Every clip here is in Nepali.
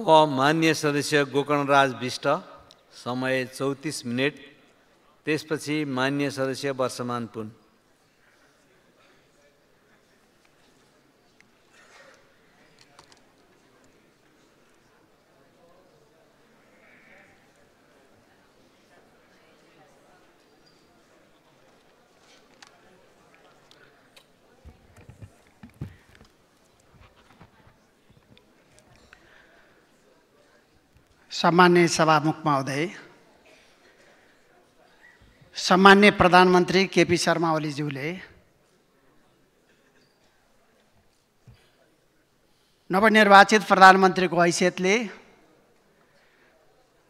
अब मान्य सदस्य गोकर्णराज विष्ट समय चौतिस मिनट त्यसपछि मान्य सदस्य वर्षमान पुन सम्मान्य सभामुख महोदय सम्मान्य प्रधानमंत्री केपी शर्मा ओलीज्यूले नवनिर्वाचित प्रधानमन्त्रीको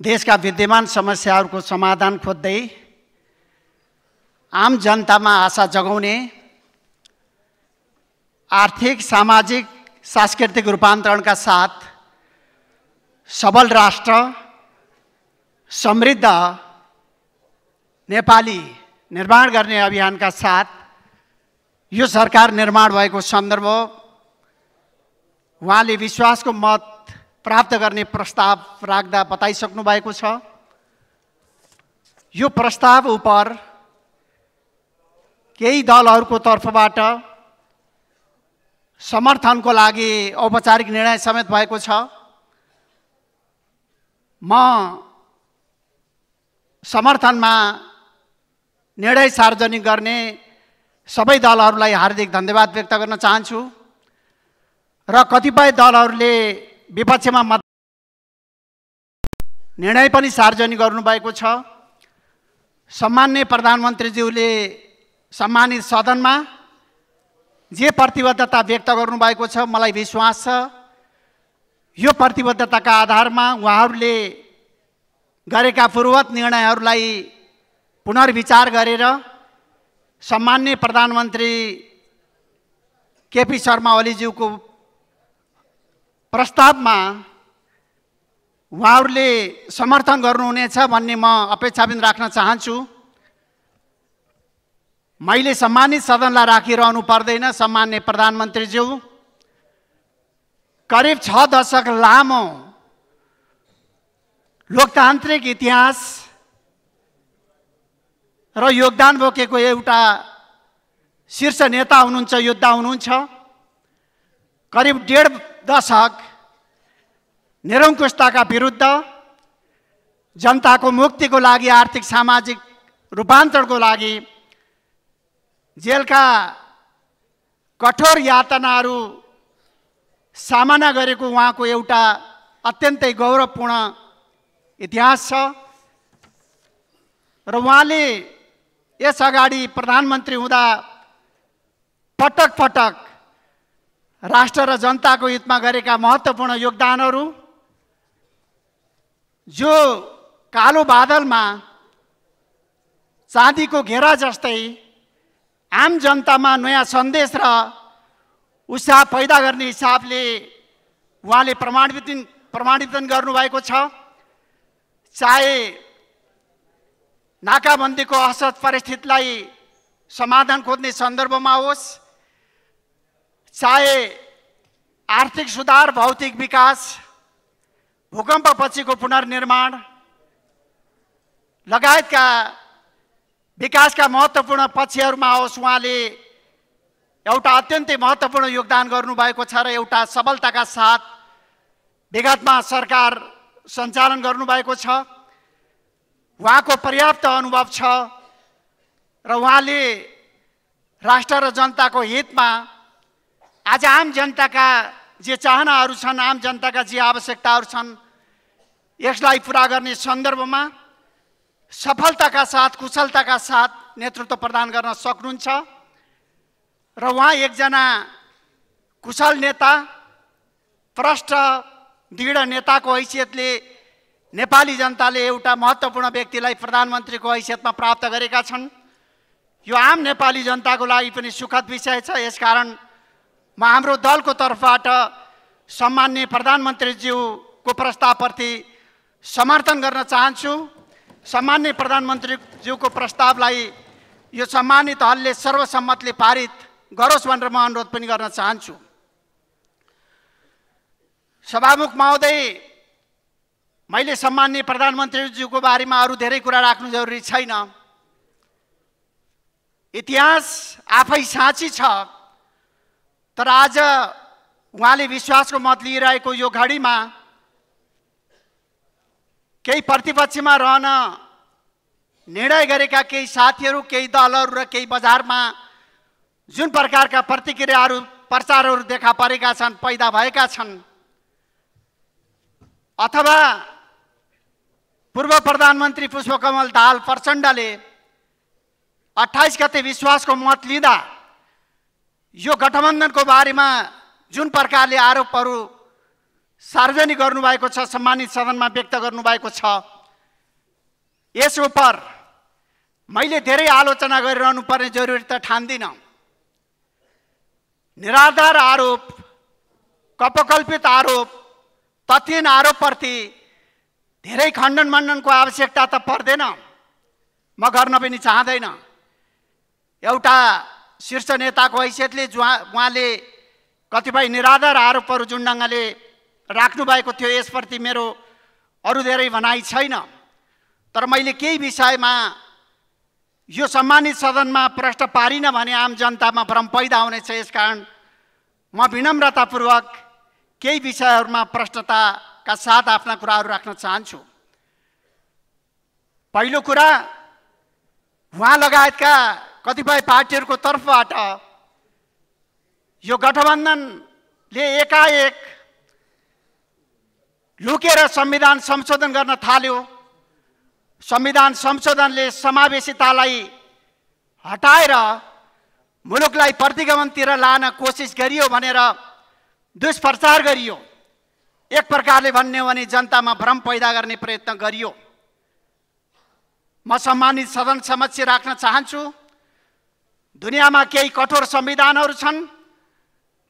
देश का विद्यमान को समाधान खोज्दै आम जनता में आशा जगने आर्थिक सामाजिक सांस्कृतिक रूपांतरण का साथ सबल राष्ट्र समृद्ध नेपाली निर्माण गर्ने अभियानका साथ यो सरकार निर्माण भएको सन्दर्भ उहाँले विश्वासको मत प्राप्त गर्ने प्रस्ताव राख्दा बताइसक्नु भएको छ यो प्रस्ताव उप केही दलहरूको तर्फबाट समर्थनको लागि औपचारिक निर्णय समेत भएको छ म समर्थनमा निर्णय सार्वजनिक गर्ने सबै दलहरूलाई हार्दिक धन्यवाद व्यक्त गर्न चाहन्छु र कतिपय दलहरूले विपक्षमा मत निर्णय पनि सार्वजनिक गर्नुभएको छ सम्मान्य प्रधानमन्त्रीज्यूले सम्मानित सदनमा जे प्रतिबद्धता व्यक्त गर्नुभएको छ मलाई विश्वास छ यो प्रतिबद्धताका आधारमा उहाँहरूले गरेका पूर्वत निर्णयहरूलाई पुनर्विचार गरेर सम्मान्य प्रधानमन्त्री केपी शर्मा ओलीज्यूको प्रस्तावमा उहाँहरूले समर्थन गर्नुहुनेछ भन्ने म अपेक्षा पनि राख्न चाहन्छु मैले सम्मानित सदनलाई राखिरहनु पर्दैन सम्मान्य प्रधानमन्त्रीज्यू करिब छ दशक लामो लोकतान्त्रिक इतिहास र योगदान बोकेको एउटा शीर्ष नेता हुनुहुन्छ योद्धा हुनुहुन्छ करिब डेढ दशक निरङ्कुशताका विरुद्ध जनताको मुक्तिको लागि आर्थिक सामाजिक रूपान्तरणको लागि जेलका कठोर यातनाहरू सामना गरेको उहाँको एउटा अत्यन्तै गौरवपूर्ण इतिहास छ र उहाँले यस अगाडि प्रधानमन्त्री हुँदा पटक पटक राष्ट्र र जनताको हितमा गरेका महत्त्वपूर्ण योगदानहरू जो कालो बादलमा चाँदीको घेरा जस्तै आम जनतामा नयाँ सन्देश र उत्साह पैदा गर्ने हिसाबले उहाँले प्रमाणित प्रमाणितन गर्नुभएको छ चाहे नाकाबन्दीको असत परिस्थितिलाई समाधान खोज्ने सन्दर्भमा होस् चाहे आर्थिक सुधार भौतिक विकास भूकम्पपछिको पुनर्निर्माण लगायतका विकासका महत्त्वपूर्ण पक्षहरूमा होस् उहाँले एउटा अत्यन्तै महत्त्वपूर्ण योगदान गर्नुभएको छ र एउटा सबलताका साथ विगतमा सरकार सञ्चालन गर्नुभएको छ उहाँको पर्याप्त अनुभव छ र उहाँले राष्ट्र र जनताको हितमा आज आम जनताका जे चाहनाहरू छन् आम जनताका जे आवश्यकताहरू छन् यसलाई पुरा गर्ने सन्दर्भमा सफलताका साथ कुशलताका साथ नेतृत्व प्रदान गर्न सक्नुहुन्छ र उहाँ एकजना कुशल नेता प्रष्ट दृढ नेताको हैसियतले नेपाली जनताले एउटा महत्त्वपूर्ण व्यक्तिलाई प्रधानमन्त्रीको हैसियतमा प्राप्त गरेका छन् यो आम नेपाली जनताको लागि पनि सुखद विषय छ यसकारण म हाम्रो दलको तर्फबाट सम्मान्य प्रधानमन्त्रीज्यूको प्रस्तावप्रति समर्थन गर्न चाहन्छु सम्मान्य प्रधानमन्त्रीज्यूको प्रस्तावलाई यो सम्मानित हलले सर्वसम्मतले पारित गरोस् भनेर म अनुरोध पनि गर्न चाहन्छु सभामुख महोदय मैले सम्मान्य प्रधानमन्त्रीज्यूको बारेमा अरू धेरै कुरा राख्नु जरुरी छैन इतिहास आफै साँची छ तर आज उहाँले विश्वासको मत लिइरहेको यो घडीमा केही प्रतिपक्षमा रहन निर्णय गरेका केही साथीहरू केही दलहरू र केही बजारमा जुन प्रकारका प्रतिक्रियाहरू प्रचारहरू देखा परेका छन् पैदा भएका छन् अथवा पूर्व प्रधानमन्त्री पुष्पकमल दाहाल प्रचण्डले अठाइस गते विश्वासको मत लिँदा यो गठबन्धनको बारेमा जुन प्रकारले आरोपहरू सार्वजनिक गर्नुभएको छ सम्मानित सदनमा व्यक्त गर्नुभएको छ यस उप मैले धेरै आलोचना गरिरहनु पर्ने जरुरी त ठान्दिनँ निराधार आरोप कपकल्पित आरोप तथ्यहीन आरोपप्रति धेरै खण्डन मण्डनको आवश्यकता त पर्दैन म गर्न पनि चाहँदैन एउटा शीर्ष नेताको हैसियतले जुवा उहाँले कतिपय निराधार आरोपहरू जुन ढङ्गले राख्नुभएको थियो यसप्रति मेरो अरू धेरै भनाइ छैन तर मैले केही विषयमा यो सम्मानित सदनमा प्रश्न पारिन भने आम जनतामा भ्रम पैदा हुनेछ यसकारण म विनम्रतापूर्वक केही विषयहरूमा प्रश्नताका साथ आफ्ना कुराहरू राख्न चाहन्छु पहिलो कुरा उहाँ लगायतका कतिपय पार्टीहरूको तर्फबाट यो गठबन्धनले एकाएक लुकेर संविधान संशोधन गर्न थाल्यो संविधान संशोधनले समावेशितालाई हटाएर मुलुकलाई प्रतिगमनतिर लान कोसिस गरियो भनेर दुष्प्रचार गरियो एक प्रकारले भन्ने हो भने जनतामा भ्रम पैदा गर्ने प्रयत्न गरियो म सम्मानित सदन समक्ष राख्न चाहन्छु दुनियाँमा केही कठोर संविधानहरू छन्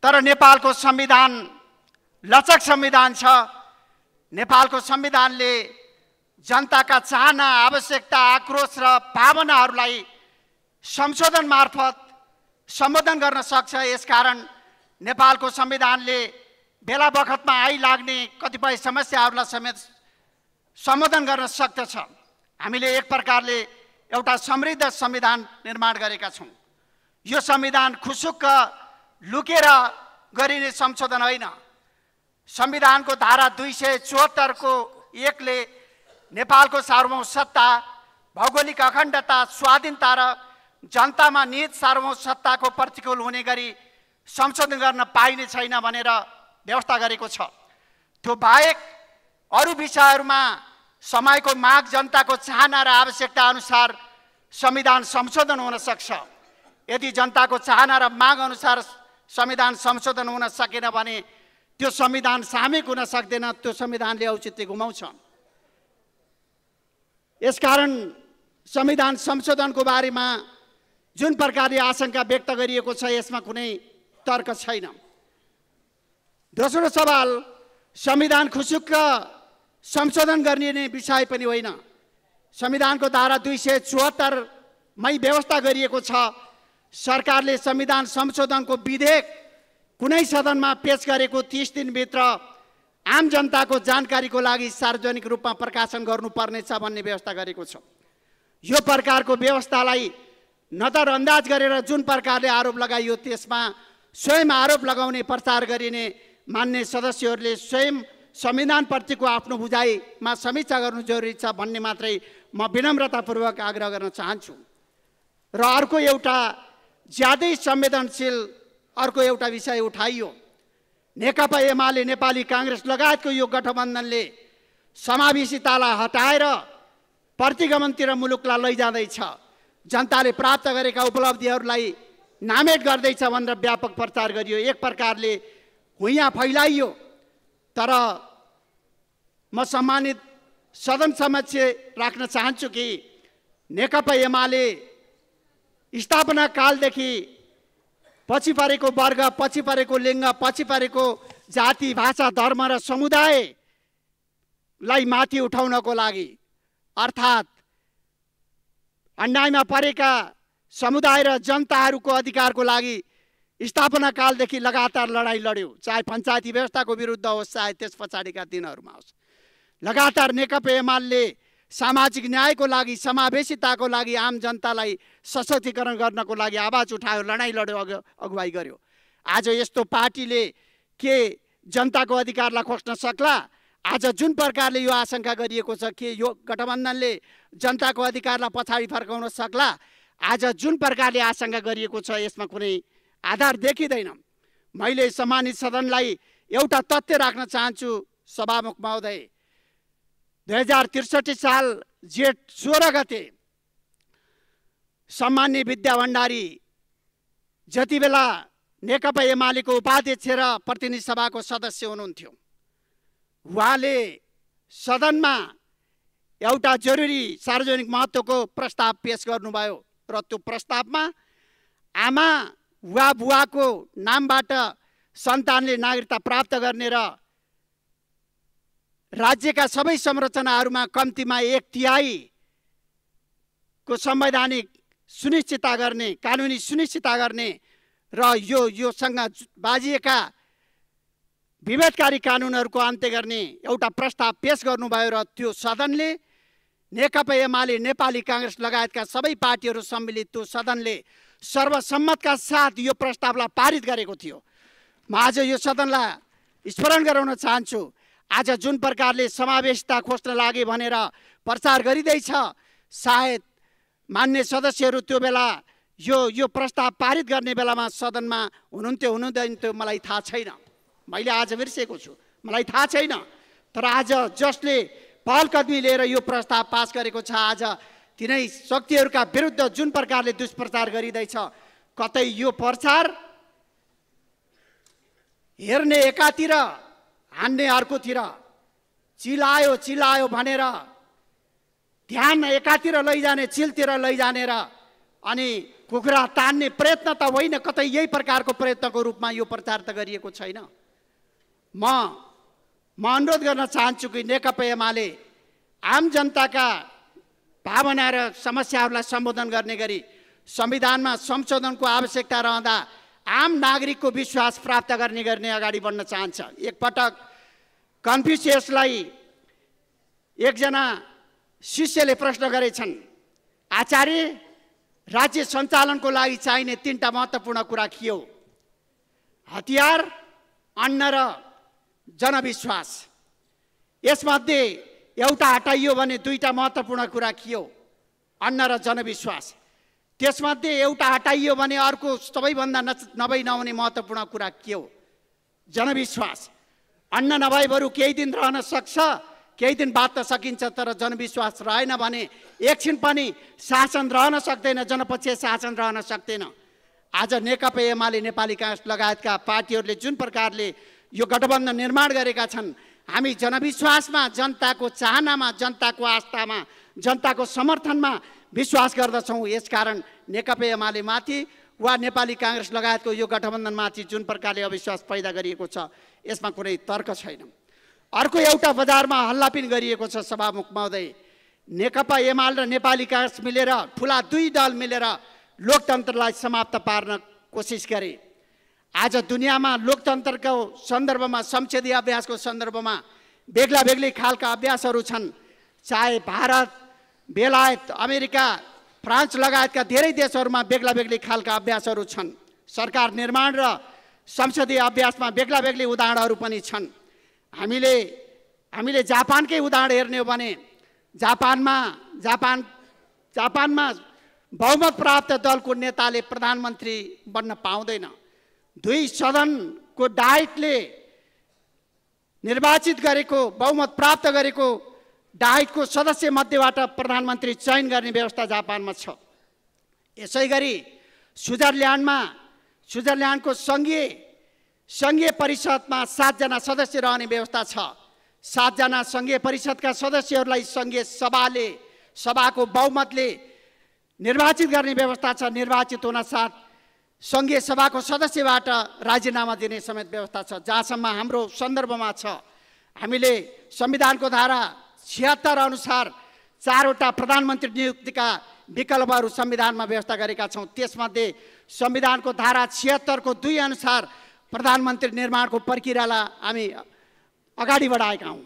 तर नेपालको संविधान लचक संविधान छ नेपालको संविधानले जनताका चाहना आवश्यकता आक्रोश र भावनाहरूलाई संशोधन मार्फत सम्बोधन गर्न सक्छ यसकारण नेपालको संविधानले बेला बखतमा आइलाग्ने कतिपय समस्याहरूलाई समेत सम्बोधन गर्न सक्दछ हामीले एक प्रकारले एउटा समृद्ध संविधान निर्माण गरेका छौँ यो संविधान खुसुक्क लुकेर गरिने संशोधन होइन संविधानको धारा दुई सय चौहत्तरको एकले नेपालको सार्वभौम सत्ता भौगोलिक अखण्डता स्वाधीनता र जनतामा निहित सार्वभौम सत्ताको प्रतिकूल हुने गरी संशोधन गर्न पाइने छैन भनेर व्यवस्था गरेको छ त्यो बाहेक अरू विषयहरूमा समयको माग जनताको चाहना र आवश्यकता अनुसार संविधान संशोधन हुन सक्छ यदि जनताको चाहना र माग अनुसार संविधान संशोधन हुन सकेन भने त्यो संविधान सामिक हुन सक्दैन त्यो संविधानले औचित्य गुमाउँछ यसकारण संविधान संशोधनको बारेमा जुन प्रकारले आशंका व्यक्त गरिएको छ यसमा कुनै तर्क छैन दोस्रो सवाल संविधान खुसुक्क संशोधन गर्ने विषय पनि होइन संविधानको धारा दुई सय चौहत्तरमै व्यवस्था गरिएको छ सरकारले संविधान संशोधनको विधेयक कुनै सदनमा पेस गरेको तिस दिनभित्र आम जनताको जानकारीको लागि सार्वजनिक रूपमा प्रकाशन गर्नुपर्नेछ भन्ने व्यवस्था गरेको छ यो प्रकारको व्यवस्थालाई नजरअन्दाज गरेर जुन प्रकारले आरोप लगाइयो त्यसमा स्वयं आरोप लगाउने प्रचार गरिने मान्ने सदस्यहरूले स्वयं संविधानप्रतिको आफ्नो बुझाइमा समीक्षा गर्नु जरुरी छ भन्ने मात्रै म विनम्रतापूर्वक आग्रह गर्न चाहन्छु र अर्को एउटा ज्यादै संवेदनशील अर्को एउटा विषय उठाइयो नेकपा एमाले नेपाली काङ्ग्रेस लगायतको यो गठबन्धनले समावेशितालाई हटाएर प्रतिगमनतिर मुलुकलाई लैजाँदैछ जनताले प्राप्त गरेका उपलब्धिहरूलाई नामेट गर्दैछ भनेर व्यापक प्रचार गरियो एक प्रकारले हुइयाँ फैलाइयो तर म सम्मानित सदन समक्ष राख्न चाहन्छु कि नेकपा एमाले स्थापना कालदेखि पछि पारेको वर्ग पछि पारेको लिङ्ग पछि पारेको जाति भाषा धर्म र समुदायलाई माथि उठाउनको लागि अर्थात् अन्यायमा परेका समुदाय र जनताहरूको अधिकारको लागि स्थापना कालदेखि लगातार लडाइँ लड्यो चाहे पञ्चायती व्यवस्थाको विरुद्ध होस् चाहे त्यस पछाडिका दिनहरूमा होस् लगातार नेकपा एमाले सामाजिक न्यायको लागि समावेशिताको लागि आम जनतालाई सशक्तिकरण गर्नको लागि आवाज उठायो लडाइँ लड्यो अग अगुवाई गर्यो आज यस्तो पार्टीले के जनताको अधिकारलाई खोज्न सक्ला आज जुन प्रकारले यो आशंका गरिएको छ के यो गठबन्धनले जनताको अधिकारलाई पछाडि फर्काउन सक्ला आज जुन प्रकारले आशंका गरिएको छ यसमा कुनै आधार देखिँदैन मैले सम्मानित सदनलाई एउटा तथ्य राख्न चाहन्छु सभामुख महोदय दुई हजार त्रिसठी साल जेठ सोह्र गते सम्मान्य विद्या भण्डारी जति बेला नेकपा एमालेको उपाध्यक्ष र प्रतिनिधि सभाको सदस्य हुनुहुन्थ्यो उहाँले सदनमा एउटा जरुरी सार्वजनिक महत्त्वको प्रस्ताव पेस गर्नुभयो र त्यो प्रस्तावमा आमा वा बुवाको नामबाट सन्तानले नागरिकता प्राप्त गर्ने र राज्यका सबै संरचनाहरूमा कम्तीमा एक तिहाईको संवैधानिक सुनिश्चितता गर्ने कानुनी सुनिश्चितता गर्ने र यो योसँग बाजिएका विभेदकारी कानुनहरूको अन्त्य गर्ने एउटा प्रस्ताव पेस गर्नुभयो र त्यो सदनले नेकपा एमाले नेपाली काङ्ग्रेस लगायतका सबै पार्टीहरू सम्मिलित त्यो सदनले सर्वसम्मतका साथ यो प्रस्तावलाई पारित गरेको थियो म आज यो सदनलाई स्मरण गराउन चाहन्छु आज जुन प्रकारले समावेशता खोज्न लागे भनेर प्रचार गरिँदैछ सायद मान्य सदस्यहरू त्यो बेला यो यो प्रस्ताव पारित गर्ने बेलामा सदनमा हुनुहुन्थ्यो हुनुहुँदैन त्यो मलाई थाहा छैन मैले आज बिर्सेको छु मलाई थाहा छैन तर आज जसले पहलकदमी लिएर यो प्रस्ताव पास गरेको छ आज तिनै शक्तिहरूका विरुद्ध जुन प्रकारले दुष्प्रचार गरिँदैछ कतै यो प्रचार हेर्ने एकातिर हान्ने अर्कोतिर चिलायो चिलायो भनेर ध्यान एकातिर लैजाने चिलतिर लैजाने र अनि कुखुरा तान्ने प्रयत्न त होइन कतै यही प्रकारको प्रयत्नको रूपमा यो प्रचार त गरिएको छैन म म अनुरोध गर्न चाहन्छु कि नेकपा एमाले आम जनताका भावना र समस्याहरूलाई सम्बोधन गर्ने गरी संविधानमा संशोधनको आवश्यकता रहँदा आम नागरिकको विश्वास प्राप्त गर्ने गर्ने अगाडि बढ्न चाहन्छ एकपटक कन्फ्युसियसलाई एकजना शिष्यले प्रश्न गरेछन् आचार्य राज्य सञ्चालनको लागि चाहिने तिनवटा महत्त्वपूर्ण कुरा के हो हतियार अन्न र जनविश्वास यसमध्ये एउटा हटाइयो भने दुईवटा महत्त्वपूर्ण कुरा के हो अन्न र जनविश्वास त्यसमध्ये एउटा हटाइयो भने अर्को सबैभन्दा नच नभई नहुने महत्त्वपूर्ण कुरा के हो जनविश्वास अन्न नभए बरु केही दिन रहन सक्छ केही दिन बाँच्न सकिन्छ तर जनविश्वास रहेन भने एकछिन पनि शासन रहन सक्दैन जनपक्षीय शासन रहन सक्दैन आज नेकपा एमाले नेपाली काङ्ग्रेस लगायतका पार्टीहरूले जुन प्रकारले यो गठबन्धन निर्माण गरेका छन् हामी जनविश्वासमा जनताको चाहनामा जनताको आस्थामा जनताको समर्थनमा विश्वास गर्दछौँ यसकारण नेकपा एमाले माथि वा नेपाली काङ्ग्रेस लगायतको यो गठबन्धनमाथि जुन प्रकारले अविश्वास पैदा गरिएको छ यसमा कुनै तर्क छैन अर्को एउटा बजारमा हल्ला हल्लापिन गरिएको छ सभामुख महोदय नेकपा एमाले र नेपाली काङ्ग्रेस मिलेर ठुला दुई दल मिलेर लोकतन्त्रलाई समाप्त पार्न कोसिस गरे आज दुनियाँमा लोकतन्त्रको सन्दर्भमा संसदीय अभ्यासको सन्दर्भमा बेग्ला बेग्लै खालका अभ्यासहरू छन् चाहे भारत बेलायत अमेरिका फ्रान्स लगायतका धेरै देशहरूमा बेग्ला बेग्लै खालका अभ्यासहरू छन् सरकार निर्माण र संसदीय अभ्यासमा बेग्ला बेग्लै उदाहरणहरू पनि छन् हामीले हामीले जापानकै उदाहरण हेर्ने हो भने जापानमा जापान जापानमा बहुमत प्राप्त दलको नेताले प्रधानमन्त्री बन्न पाउँदैन दुई सदनको डाइटले निर्वाचित गरेको बहुमत प्राप्त गरेको डाइटको सदस्य मध्येबाट प्रधानमन्त्री चयन गर्ने व्यवस्था जापानमा छ यसै गरी स्विजरल्यान्डमा स्विजरल्यान्डको सङ्घीय सङ्घीय परिषदमा सातजना सदस्य रहने व्यवस्था छ सातजना सङ्घीय परिषदका सदस्यहरूलाई सङ्घीय सभाले सभाको बहुमतले निर्वाचित गर्ने व्यवस्था छ निर्वाचित हुन साथ सङ्घीय सभाको सदस्यबाट राजीनामा दिने समेत व्यवस्था छ जहाँसम्म हाम्रो सन्दर्भमा छ हामीले संविधानको धारा छिहत्तर अनुसार चारवटा प्रधानमन्त्री नियुक्तिका विकल्पहरू संविधानमा व्यवस्था गरेका छौँ त्यसमध्ये संविधानको धारा छिहत्तरको दुई अनुसार प्रधानमन्त्री निर्माणको प्रक्रियालाई हामी अगाडि बढाएका हौँ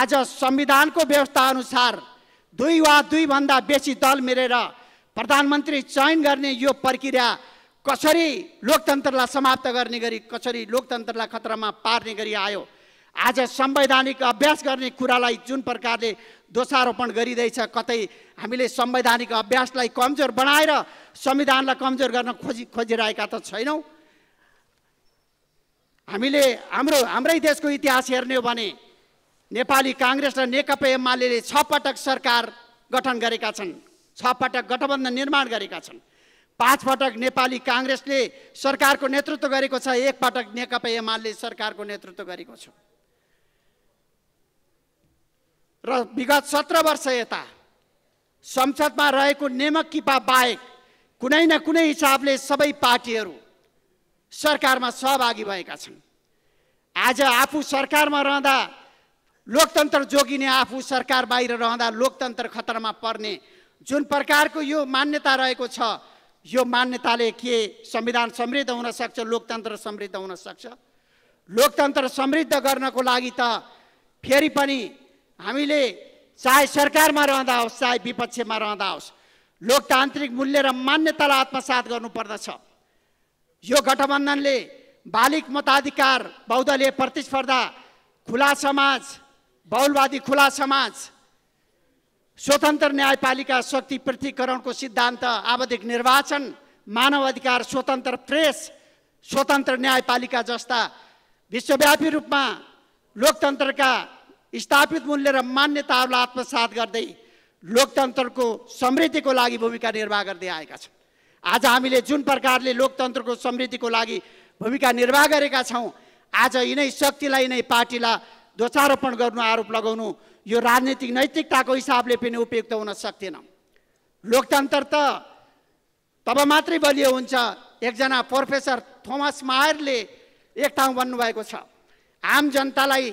आज संविधानको व्यवस्था अनुसार दुई वा दुईभन्दा बेसी दल मिलेर प्रधानमन्त्री चयन गर्ने यो प्रक्रिया कसरी लोकतन्त्रलाई समाप्त गर्ने गरी कसरी लोकतन्त्रलाई खतरामा पार्ने गरी आयो आज संवैधानिक अभ्यास गर्ने कुरालाई जुन प्रकारले दोषारोपण गरिँदैछ कतै हामीले संवैधानिक अभ्यासलाई कमजोर बनाएर संविधानलाई कमजोर गर्न खोजि खोजिरहेका त छैनौँ हामीले हाम्रो हाम्रै देशको इतिहास हेर्ने हो भने नेपाली काङ्ग्रेस र नेकपा एमाले छ पटक सरकार गठन गरेका छन् छ पटक गठबन्धन निर्माण गरेका छन् पाँच पटक नेपाली काङ्ग्रेसले सरकारको नेतृत्व गरेको छ एक पटक नेकपा एमाले सरकारको नेतृत्व गरेको छ र विगत सत्र वर्ष यता संसदमा रहेको नेमक किपा बाहेक कुनै न कुनै हिसाबले सबै पार्टीहरू सरकारमा सहभागी भएका छन् आज आफू सरकारमा रहँदा लोकतन्त्र जोगिने आफू सरकार बाहिर रहँदा लोकतन्त्र खतरामा पर्ने जुन प्रकारको यो मान्यता रहेको छ यो मान्यताले के संविधान समृद्ध हुन सक्छ लोकतन्त्र समृद्ध हुन सक्छ लोकतन्त्र समृद्ध गर्नको लागि त फेरि पनि हामीले चाहे सरकारमा रहँदा होस् चाहे विपक्षमा रहँदा होस् लोकतान्त्रिक मूल्य र मान्यतालाई आत्मसात गर्नुपर्दछ यो गठबन्धनले बालिक मताधिकार बहुदलीय प्रतिस्पर्धा खुला समाज बहुलवादी खुला समाज स्वतन्त्र न्यायपालिका शक्ति पृथ्वीकरणको सिद्धान्त आवधिक निर्वाचन मानव अधिकार स्वतन्त्र प्रेस स्वतन्त्र न्यायपालिका जस्ता विश्वव्यापी रूपमा लोकतन्त्रका स्थापित मूल्य र मान्यताहरूलाई आत्मसात गर्दै लोकतन्त्रको समृद्धिको लागि भूमिका निर्वाह गर्दै आएका छन् आज हामीले जुन प्रकारले लोकतन्त्रको समृद्धिको लागि भूमिका निर्वाह गरेका छौँ आज यिनै शक्तिलाई यिनै पार्टीलाई दोषारोपण गर्नु आरोप लगाउनु यो राजनीतिक नैतिकताको हिसाबले पनि उपयुक्त हुन सक्थेन लोकतन्त्र त तब मात्रै बलियो हुन्छ एकजना प्रोफेसर थोमस मायरले एक ठाउँ भन्नुभएको छ आम जनतालाई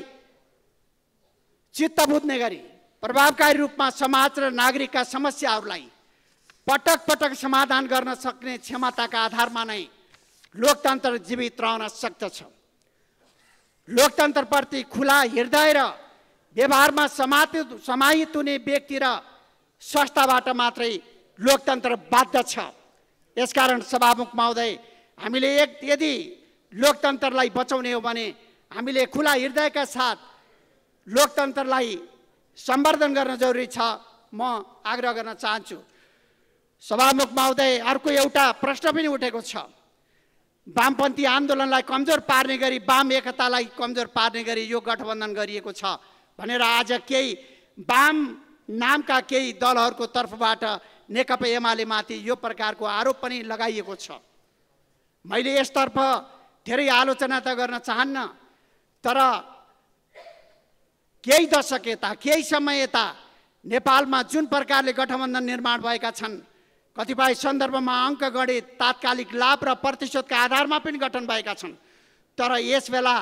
चित्त बुझ्ने गरी प्रभावकारी रूपमा समाज र नागरिकका समस्याहरूलाई पटक पटक समाधान गर्न सक्ने क्षमताका आधारमा नै लोकतन्त्र जीवित रहन सक्दछ लोकतन्त्रप्रति खुला हृदय र व्यवहारमा समाहित समाहित हुने व्यक्ति र संस्थाबाट मात्रै लोकतन्त्र बाध्य छ यसकारण सभामुख महोदय हामीले एक यदि लोकतन्त्रलाई बचाउने हो भने हामीले खुला हृदयका साथ लोकतन्त्रलाई सम्वर्धन गर्न जरुरी छ म आग्रह गर्न चाहन्छु सभामुख महोदय अर्को एउटा प्रश्न पनि उठेको छ वामपन्थी आन्दोलनलाई कमजोर पार्ने गरी वाम एकतालाई कमजोर पार्ने गरी यो गठबन्धन गरिएको छ भनेर आज केही वाम नामका केही दलहरूको तर्फबाट नेकपा एमाले माथि यो प्रकारको आरोप पनि लगाइएको छ मैले यसतर्फ धेरै आलोचना त गर्न चाहन्न तर केही दशक यता केही समय यता नेपालमा जुन प्रकारले गठबन्धन निर्माण भएका छन् कतिपय सन्दर्भमा अङ्कगणित तात्कालिक लाभ र प्रतिशोधका आधारमा पनि गठन भएका छन् तर यस बेला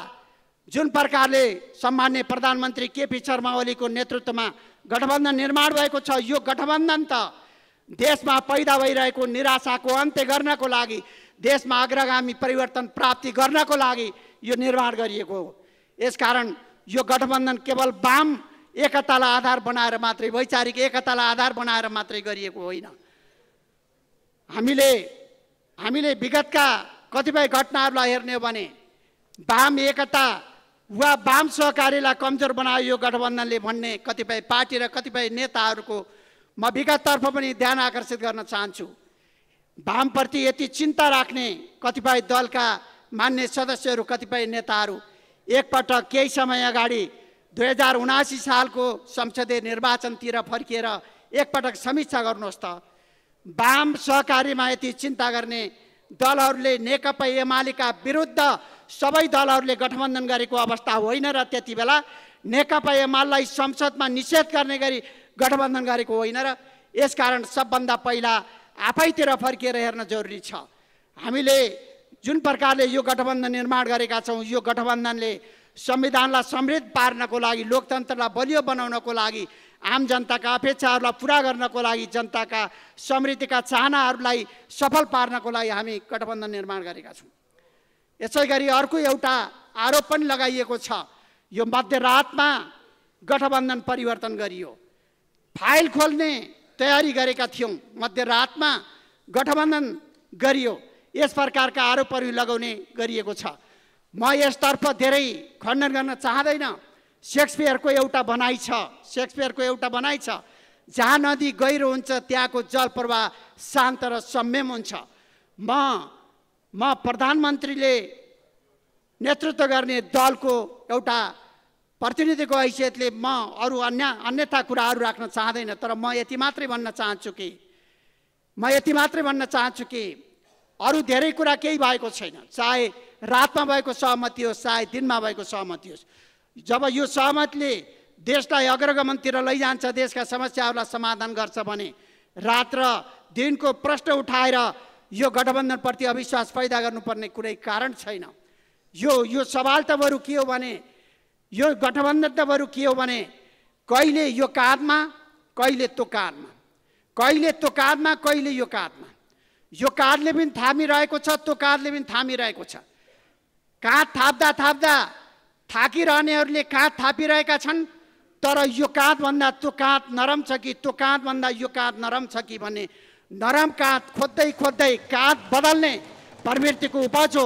जुन प्रकारले सम्मान्य प्रधानमन्त्री केपी शर्मा ओलीको नेतृत्वमा गठबन्धन निर्माण भएको छ यो गठबन्धन त देशमा पैदा भइरहेको निराशाको अन्त्य गर्नको लागि देशमा अग्रगामी परिवर्तन प्राप्ति गर्नको लागि यो निर्माण गरिएको हो यसकारण यो गठबन्धन केवल वाम एकतालाई आधार बनाएर मात्रै वैचारिक एकतालाई आधार बनाएर मात्रै गरिएको होइन हामीले हामीले विगतका कतिपय घटनाहरूलाई हेर्ने हो भने वाम एकता वा वाम सहकारीलाई कमजोर बनायो यो गठबन्धनले भन्ने कतिपय पार्टी र कतिपय नेताहरूको म विगततर्फ पनि ध्यान आकर्षित गर्न चाहन्छु वामप्रति यति चिन्ता राख्ने कतिपय दलका मान्य सदस्यहरू कतिपय नेताहरू एकपटक केही समय अगाडि दुई हजार उनासी सालको संसदीय निर्वाचनतिर फर्किएर एकपटक समीक्षा गर्नुहोस् त वाम सहकारीमा यति चिन्ता गर्ने दलहरूले नेकपा एमालेका विरुद्ध सबै दलहरूले गठबन्धन गरेको अवस्था होइन र त्यति बेला नेकपा एमालेलाई संसदमा निषेध गर्ने गरी गठबन्धन गरेको होइन र यसकारण सबभन्दा पहिला आफैतिर फर्किएर हेर्न जरुरी छ हामीले जुन प्रकारले यो गठबन्धन निर्माण गरेका छौँ यो गठबन्धनले संविधानलाई समृद्ध पार्नको लागि लोकतन्त्रलाई बलियो बनाउनको लागि आम जनताका अपेक्षाहरूलाई पुरा गर्नको लागि जनताका समृद्धिका चाहनाहरूलाई सफल पार्नको लागि हामी गठबन्धन निर्माण गरेका छौँ यसै गरी अर्को एउटा आरोप पनि लगाइएको छ यो मध्यरातमा गठबन्धन परिवर्तन गरियो फाइल खोल्ने तयारी गरेका थियौँ मध्यरातमा गठबन्धन गरियो यस प्रकारका आरोपहरू लगाउने गरिएको छ म यसतर्फ धेरै खण्डन गर्न चाहँदैन सेक्सपियरको एउटा भनाइ छ सेक्सपियरको एउटा भनाइ छ जहाँ नदी गहिरो हुन्छ त्यहाँको जल प्रवाह शान्त र संयम हुन्छ म म प्रधानमन्त्रीले नेतृत्व गर्ने दलको एउटा प्रतिनिधिको हैसियतले म अरू अन्य अन्यथा कुराहरू राख्न चाहँदैन तर म यति मात्रै भन्न चाहन्छु कि म यति मात्रै भन्न चाहन्छु कि अरू धेरै कुरा केही भएको छैन चाहे रातमा भएको सहमति होस् चाहे दिनमा भएको सहमति होस् जब यो सहमतिले देशलाई अग्रगमनतिर लैजान्छ देशका समस्याहरूलाई समाधान गर्छ भने रात र दिनको प्रश्न उठाएर यो गठबन्धनप्रति अविश्वास पैदा गर्नुपर्ने कुनै कारण छैन यो यो सवाल त बरु के हो भने यो गठबन्धन त बरु के हो भने कहिले यो काँधमा कहिले तो काँधमा कहिले तो काँधमा कहिले यो काँधमा यो काठले पनि थामिरहेको छ त्यो काठले पनि थामिरहेको छ काठ थाप्दा थाप्दा थाकिरहनेहरूले काँध थापिरहेका छन् तर यो काँधभन्दा त्यो काँध नरम छ कि त्यो काँधभन्दा यो काँध नरम छ कि भन्ने नरम काँध खोज्दै खोज्दै काँध बदल्ने प्रवृत्तिको उपज हो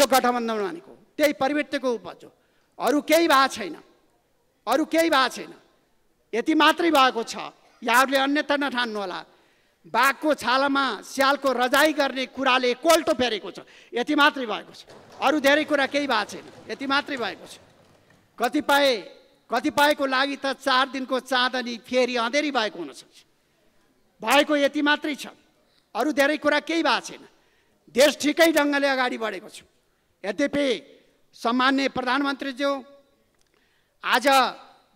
यो गठबन्धन भनेको त्यही प्रवृत्तिको उपज हो अरू केही भएको छैन अरू केही भएको छैन यति मात्रै भएको छ यहाँहरूले अन्यथा नठान्नुहोला बाघको छालामा स्यालको रजाई गर्ने कुराले कोल्टो फेरेको छ यति मात्रै भएको छ अरू धेरै कुरा केही भएको छैन यति मात्रै भएको छ कतिपय कतिपयको लागि त चार दिनको चाँदनी फेरि अँधेरी भएको हुनसक्छ भएको यति मात्रै छ अरू धेरै कुरा केही भएको छैन देश ठिकै ढङ्गले अगाडि बढेको छ यद्यपि सामान्य प्रधानमन्त्रीज्यू आज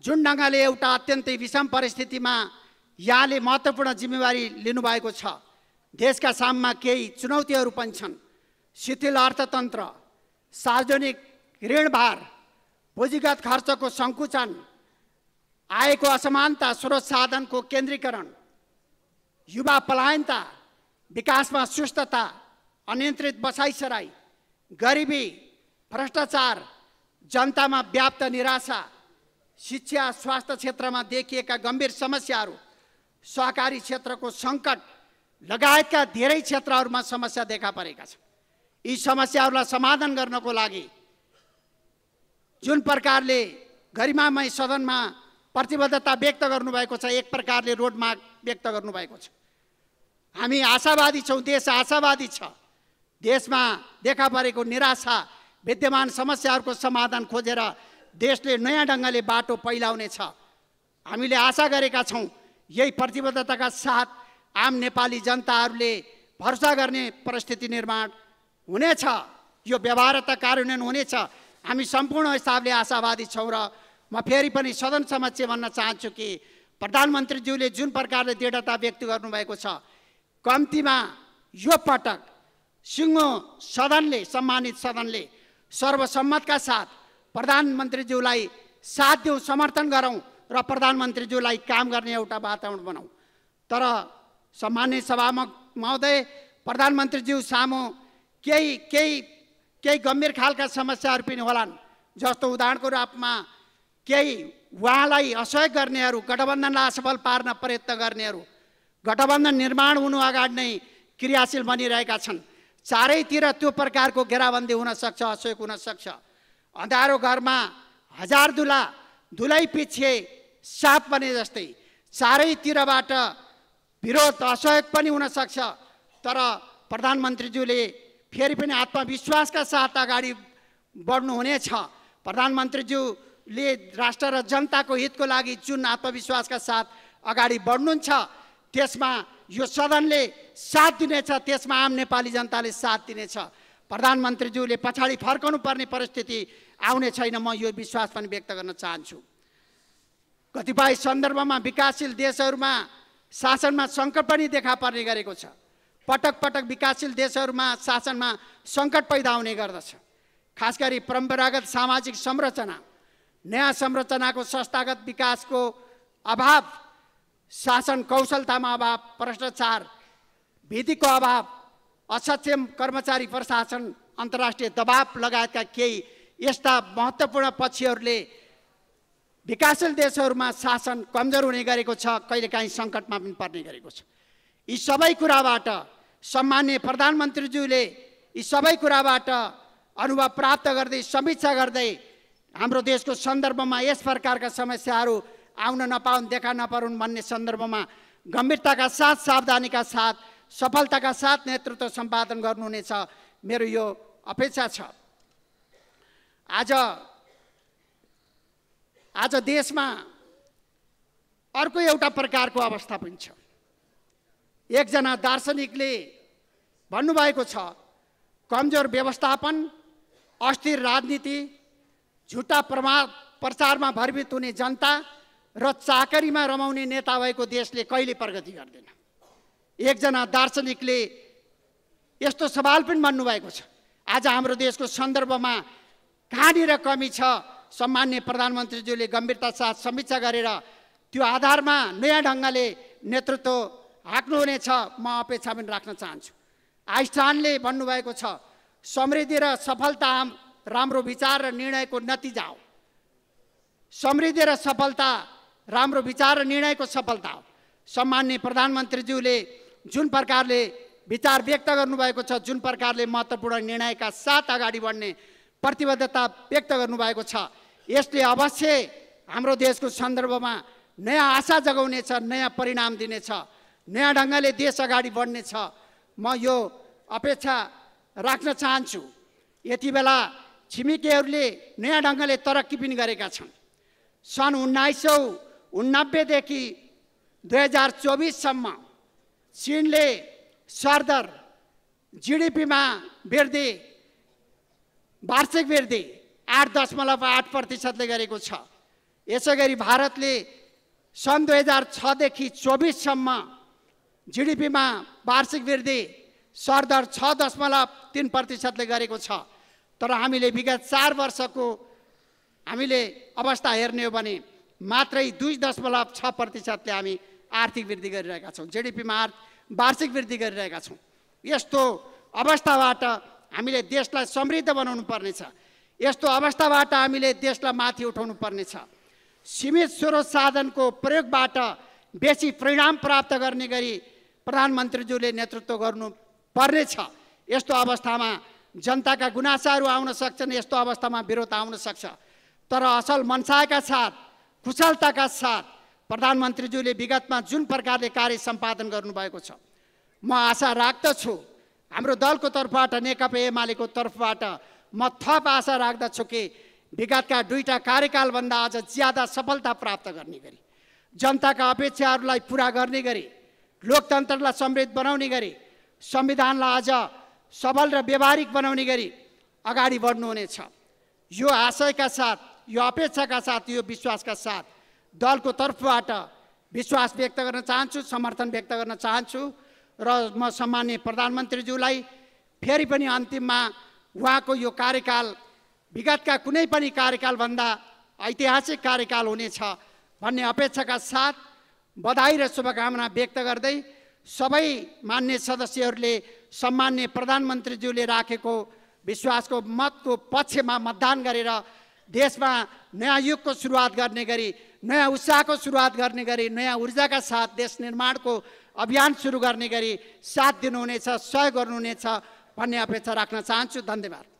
जुन ढङ्गले एउटा अत्यन्तै विषम परिस्थितिमा यहाँले महत्त्वपूर्ण जिम्मेवारी लिनुभएको छ देशका साममा केही चुनौतीहरू पनि छन् शिथिल अर्थतन्त्र सार्वजनिक ऋणभार पुँजीगत खर्चको सङ्कुचन आएको असमानता स्रोत साधनको केन्द्रीकरण युवा पलायनता विकासमा सुस्तता अनियन्त्रित बसाइसराई गरिबी भ्रष्टाचार जनतामा व्याप्त निराशा शिक्षा स्वास्थ्य क्षेत्रमा देखिएका गम्भीर समस्याहरू सहकारी क्षेत्रको सङ्कट लगायतका धेरै क्षेत्रहरूमा समस्या देखा परेका छन् यी समस्याहरूलाई समाधान गर्नको लागि जुन प्रकारले गरिमामय सदनमा प्रतिबद्धता व्यक्त गर्नुभएको छ एक प्रकारले रोडमा व्यक्त गर्नुभएको छ हामी आशावादी छौँ देश आशावादी छ देशमा देखा परेको निराशा विद्यमान समस्याहरूको समाधान खोजेर देशले नयाँ ढङ्गले बाटो पहिलाउनेछ हामीले आशा गरेका छौँ यही प्रतिबद्धताका साथ आम नेपाली जनताहरूले भरोसा गर्ने परिस्थिति निर्माण हुनेछ यो व्यवहार त कार्यान्वयन हुनेछ हामी सम्पूर्ण हिसाबले आशावादी छौँ र म फेरि पनि सदन समक्ष भन्न चाहन्छु कि प्रधानमन्त्रीज्यूले जुन प्रकारले दृढता व्यक्त गर्नुभएको छ कम्तीमा यो पटक सिङ्गो सदनले सम्मानित सदनले सर्वसम्मतका साथ प्रधानमन्त्रीज्यूलाई साथ दिउँ समर्थन गरौँ र प्रधानमन्त्रीज्यूलाई काम गर्ने एउटा वातावरण बनाऊ तर सम्मान्य सभामा महोदय प्रधानमन्त्रीज्यू सामु केही केही केही गम्भीर खालका समस्याहरू पनि होलान् जस्तो उदाहरणको रूपमा केही उहाँलाई असहयोग गर्नेहरू गठबन्धनलाई असफल पार्न प्रयत्न गर्नेहरू गठबन्धन निर्माण हुनु अगाडि नै क्रियाशील बनिरहेका छन् चारैतिर त्यो प्रकारको घेराबन्दी हुनसक्छ असहयोग हुनसक्छ अँधारो घरमा हजार दुला धुलै पछि साप बने जस्तै चारैतिरबाट विरोध असहयोग पनि हुनसक्छ तर प्रधानमन्त्रीज्यूले फेरि पनि आत्मविश्वासका साथ अगाडि बढ्नुहुनेछ प्रधानमन्त्रीज्यूले राष्ट्र र जनताको हितको लागि जुन आत्मविश्वासका साथ अगाडि बढ्नुहुन्छ त्यसमा यो सदनले साथ दिनेछ त्यसमा आम नेपाली जनताले साथ दिनेछ प्रधानमन्त्रीज्यूले पछाडि फर्काउनु पर्ने परिस्थिति आउने छैन म यो विश्वास पनि व्यक्त गर्न चाहन्छु कतिपय सन्दर्भमा विकासशील देशहरूमा शासनमा सङ्कट पनि देखा पर्ने गरेको छ पटक पटक विकासशील देशहरूमा शासनमा सङ्कट पैदा हुने गर्दछ खास गरी परम्परागत सामाजिक संरचना नयाँ संरचनाको संस्थागत विकासको अभाव शासन कौशलतामा अभाव भ्रष्टाचार विधिको अभाव असक्षम कर्मचारी प्रशासन अन्तर्राष्ट्रिय दबाव लगायतका केही यस्ता महत्त्वपूर्ण पक्षहरूले विकासशील देशहरूमा शासन कमजोर हुने गरेको छ कहिलेकाहीँ सङ्कटमा पनि पर्ने गरेको छ यी सबै कुराबाट सम्मान्य प्रधानमन्त्रीज्यूले यी सबै कुराबाट अनुभव प्राप्त गर्दै समीक्षा गर्दै हाम्रो देशको सन्दर्भमा यस प्रकारका समस्याहरू आउन नपाउन् देखा नपरून् भन्ने सन्दर्भमा गम्भीरताका साथ सावधानीका साथ सफलताका साथ नेतृत्व सम्पादन गर्नुहुनेछ मेरो यो अपेक्षा छ आज आज देशमा अर्को एउटा प्रकारको अवस्था पनि छ एकजना दार्शनिकले भन्नुभएको छ कमजोर व्यवस्थापन अस्थिर राजनीति झुटा प्रमा प्रचारमा भरभित हुने जनता र चाकरीमा रमाउने नेता भएको देशले कहिले प्रगति गर्दैन एकजना दार्शनिकले यस्तो सवाल पनि भन्नुभएको छ आज हाम्रो देशको सन्दर्भमा कहाँनिर कमी छ सम्मान्य प्रधानमन्त्रीज्यूले गम्भीरता साथ समीक्षा गरेर त्यो आधारमा नयाँ ढङ्गले नेतृत्व हाँक्नुहुनेछ म अपेक्षा पनि राख्न चाहन्छु आइस्टानले भन्नुभएको छ समृद्धि र सफलता राम्रो विचार र निर्णयको नतिजा हो समृद्धि र सफलता राम्रो विचार र निर्णयको सफलता हो सम्मान्य प्रधानमन्त्रीज्यूले जुन प्रकारले विचार व्यक्त गर्नुभएको छ जुन प्रकारले महत्त्वपूर्ण निर्णयका साथ अगाडि बढ्ने प्रतिबद्धता व्यक्त गर्नुभएको छ यसले अवश्य हाम्रो देशको सन्दर्भमा नयाँ आशा जगाउनेछ नयाँ परिणाम दिनेछ नयाँ ढङ्गले देश अगाडि बढ्नेछ म यो अपेक्षा राख्न चाहन्छु यति बेला छिमेकीहरूले नयाँ ढङ्गले तरक्की पनि गरेका छन् सन् उन्नाइस सौ उन्नाब्बेदेखि दुई हजार चौबिससम्म चिनले सरदर जिडिपीमा वृद्धि वार्षिक वृद्धि आठ दशमलव आठ प्रतिशतले गरेको छ यसै गरी भारतले सन् दुई हजार छदेखि चौबिससम्म जिडिपीमा वार्षिक वृद्धि सरदर छ दशमलव तिन प्रतिशतले गरेको छ तर हामीले विगत चार वर्षको हामीले अवस्था हेर्ने हो भने मात्रै दुई दशमलव छ प्रतिशतले हामी आर्थिक वृद्धि गरिरहेका छौँ जिडिपीमा वार्षिक वृद्धि गरिरहेका छौँ यस्तो अवस्थाबाट हामीले देशलाई समृद्ध बनाउनु पर्नेछ यस्तो अवस्थाबाट हामीले देशलाई माथि उठाउनु पर्नेछ सीमित स्रोत साधनको प्रयोगबाट बेसी परिणाम प्राप्त गर्ने गरी प्रधानमन्त्रीज्यूले नेतृत्व गर्नु पर्नेछ यस्तो अवस्थामा जनताका गुनासाहरू आउन सक्छन् यस्तो अवस्थामा विरोध आउन सक्छ तर असल मनसायका साथ कुशलताका साथ प्रधानमन्त्रीज्यूले विगतमा जुन प्रकारले कार्य सम्पादन गर्नुभएको छ म आशा राख्दछु हाम्रो दलको तर्फबाट नेकपा एमालेको तर्फबाट म थप आशा राख्दछु कि विगतका दुईवटा कार्यकालभन्दा आज ज्यादा सफलता प्राप्त गर्ने गरी जनताका अपेक्षाहरूलाई पुरा गर्ने गरी लोकतन्त्रलाई समृद्ध बनाउने गरी संविधानलाई आज सबल र व्यवहारिक बनाउने गरी अगाडि बढ्नुहुनेछ यो आशयका साथ यो अपेक्षाका साथ यो विश्वासका साथ दलको तर्फबाट विश्वास व्यक्त गर्न चाहन्छु समर्थन व्यक्त गर्न चाहन्छु र म सम्मान्य प्रधानमन्त्रीज्यूलाई फेरि पनि अन्तिममा उहाँको यो कार्यकाल विगतका कुनै पनि कार्यकालभन्दा ऐतिहासिक कार्यकाल हुनेछ भन्ने अपेक्षाका साथ बधाई र शुभकामना व्यक्त गर्दै सबै मान्य सदस्यहरूले सम्मान्य प्रधानमन्त्रीज्यूले राखेको विश्वासको मतको पक्षमा मतदान गरेर देशमा नयाँ युगको सुरुवात गर्ने गरी नयाँ उत्साहको सुरुवात गर्ने गरी नयाँ ऊर्जाका साथ देश निर्माणको अभियान सुरु गर्ने गरी साथ दिनुहुनेछ सहयोग गर्नुहुनेछ भन्ने अपेक्षा राख्न चाहन्छु धन्यवाद